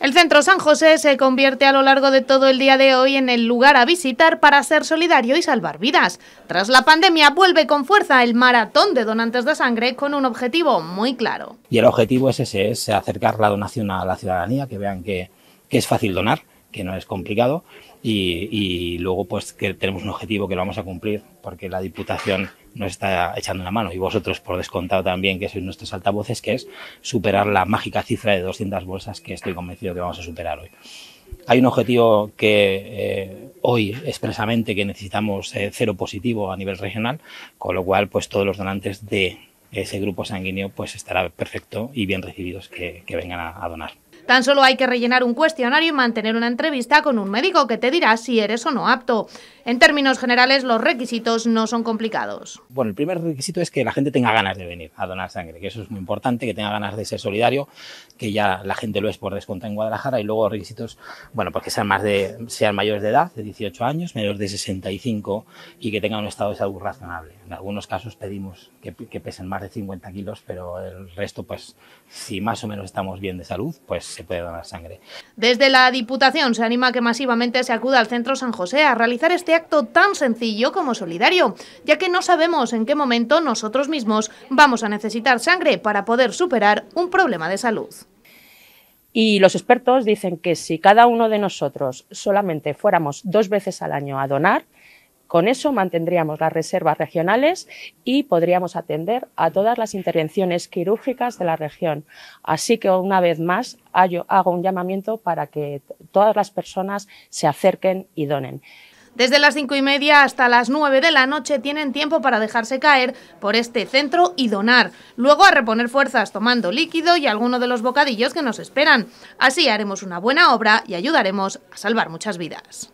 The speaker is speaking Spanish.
El Centro San José se convierte a lo largo de todo el día de hoy en el lugar a visitar para ser solidario y salvar vidas. Tras la pandemia vuelve con fuerza el maratón de donantes de sangre con un objetivo muy claro. Y el objetivo es ese, es acercar la donación a la ciudadanía, que vean que, que es fácil donar, que no es complicado, y, luego pues que tenemos un objetivo que lo vamos a cumplir, porque la Diputación nos está echando la mano, y vosotros por descontado también, que sois nuestros altavoces, que es superar la mágica cifra de 200 bolsas que estoy convencido que vamos a superar hoy. Hay un objetivo que eh, hoy expresamente que necesitamos eh, cero positivo a nivel regional, con lo cual pues todos los donantes de ese grupo sanguíneo pues estará perfecto y bien recibidos que, vengan a donar. Tan solo hay que rellenar un cuestionario y mantener una entrevista con un médico que te dirá si eres o no apto. En términos generales, los requisitos no son complicados. Bueno, el primer requisito es que la gente tenga ganas de venir a donar sangre, que eso es muy importante, que tenga ganas de ser solidario, que ya la gente lo es por descontar en Guadalajara y luego requisitos, bueno, porque sean más de sean mayores de edad, de 18 años, menores de 65 y que tengan un estado de salud razonable. En algunos casos pedimos que, que pesen más de 50 kilos, pero el resto, pues, si más o menos estamos bien de salud, pues se puede donar sangre. Desde la Diputación se anima a que masivamente se acuda al Centro San José a realizar este acto tan sencillo como solidario, ya que no sabemos en qué momento nosotros mismos vamos a necesitar sangre para poder superar un problema de salud. Y los expertos dicen que si cada uno de nosotros solamente fuéramos dos veces al año a donar, con eso mantendríamos las reservas regionales y podríamos atender a todas las intervenciones quirúrgicas de la región. Así que una vez más hago un llamamiento para que todas las personas se acerquen y donen. Desde las cinco y media hasta las nueve de la noche tienen tiempo para dejarse caer por este centro y donar. Luego a reponer fuerzas tomando líquido y alguno de los bocadillos que nos esperan. Así haremos una buena obra y ayudaremos a salvar muchas vidas.